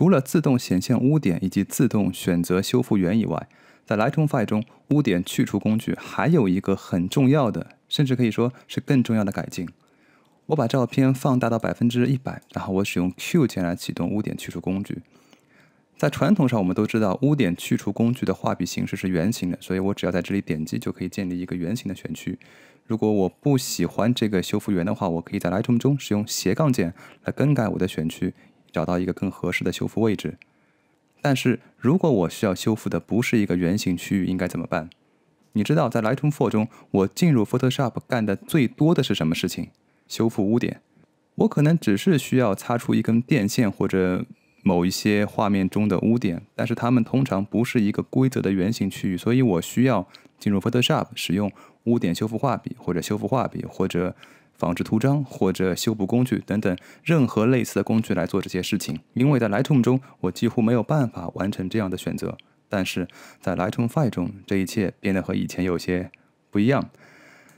除了自动显现污点以及自动选择修复源以外，在 Lightroom 中污点去除工具还有一个很重要的，甚至可以说是更重要的改进。我把照片放大到百分之一百，然后我使用 Q 键来启动污点去除工具。在传统上，我们都知道污点去除工具的画笔形式是圆形的，所以我只要在这里点击就可以建立一个圆形的选区。如果我不喜欢这个修复源的话，我可以在 Lightroom 中使用斜杠键来更改我的选区。找到一个更合适的修复位置。但是如果我需要修复的不是一个圆形区域，应该怎么办？你知道，在 Lightroom 4中，我进入 Photoshop 干的最多的是什么事情？修复污点。我可能只是需要擦出一根电线或者某一些画面中的污点，但是它们通常不是一个规则的圆形区域，所以我需要进入 Photoshop 使用污点修复画笔或者修复画笔或者。仿制图章或者修补工具等等，任何类似的工具来做这些事情，因为在 Lightroom 中，我几乎没有办法完成这样的选择。但是在 Lightroom Five 中，这一切变得和以前有些不一样。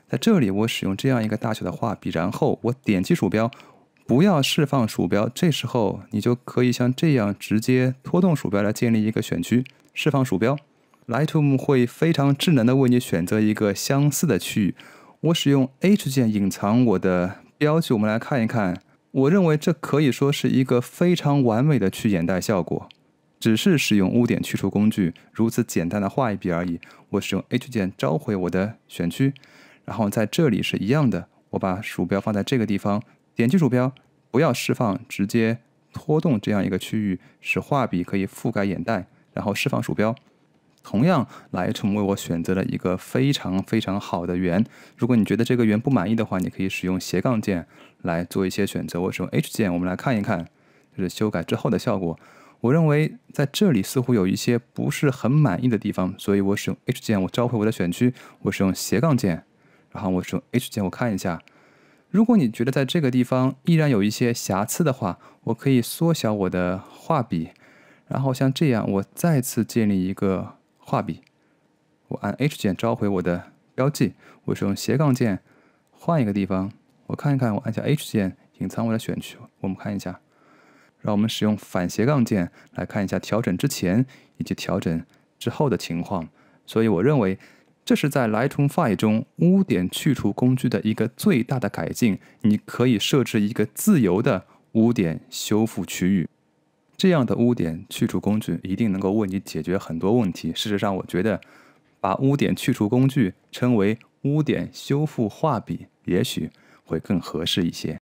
在这里，我使用这样一个大小的画笔，然后我点击鼠标，不要释放鼠标。这时候，你就可以像这样直接拖动鼠标来建立一个选区，释放鼠标，Lightroom 会非常智能地为你选择一个相似的区域。我使用 H 键隐藏我的标记，我们来看一看。我认为这可以说是一个非常完美的去眼袋效果，只是使用污点去除工具，如此简单的画一笔而已。我使用 H 键召回我的选区，然后在这里是一样的，我把鼠标放在这个地方，点击鼠标，不要释放，直接拖动这样一个区域，使画笔可以覆盖眼袋，然后释放鼠标。同样，来成为我选择了一个非常非常好的圆。如果你觉得这个圆不满意的话，你可以使用斜杠键来做一些选择。我使用 H 键，我们来看一看，就是修改之后的效果。我认为在这里似乎有一些不是很满意的地方，所以我使用 H 键，我召回我的选区，我使用斜杠键，然后我使用 H 键，我看一下。如果你觉得在这个地方依然有一些瑕疵的话，我可以缩小我的画笔，然后像这样，我再次建立一个。画笔，我按 H 键召回我的标记。我是用斜杠键换一个地方。我看一看，我按下 H 键隐藏我的选区。我们看一下，让我们使用反斜杠键来看一下调整之前以及调整之后的情况。所以我认为这是在 Lightroom Five 中污点去除工具的一个最大的改进。你可以设置一个自由的污点修复区域。这样的污点去除工具一定能够为你解决很多问题。事实上，我觉得把污点去除工具称为污点修复画笔，也许会更合适一些。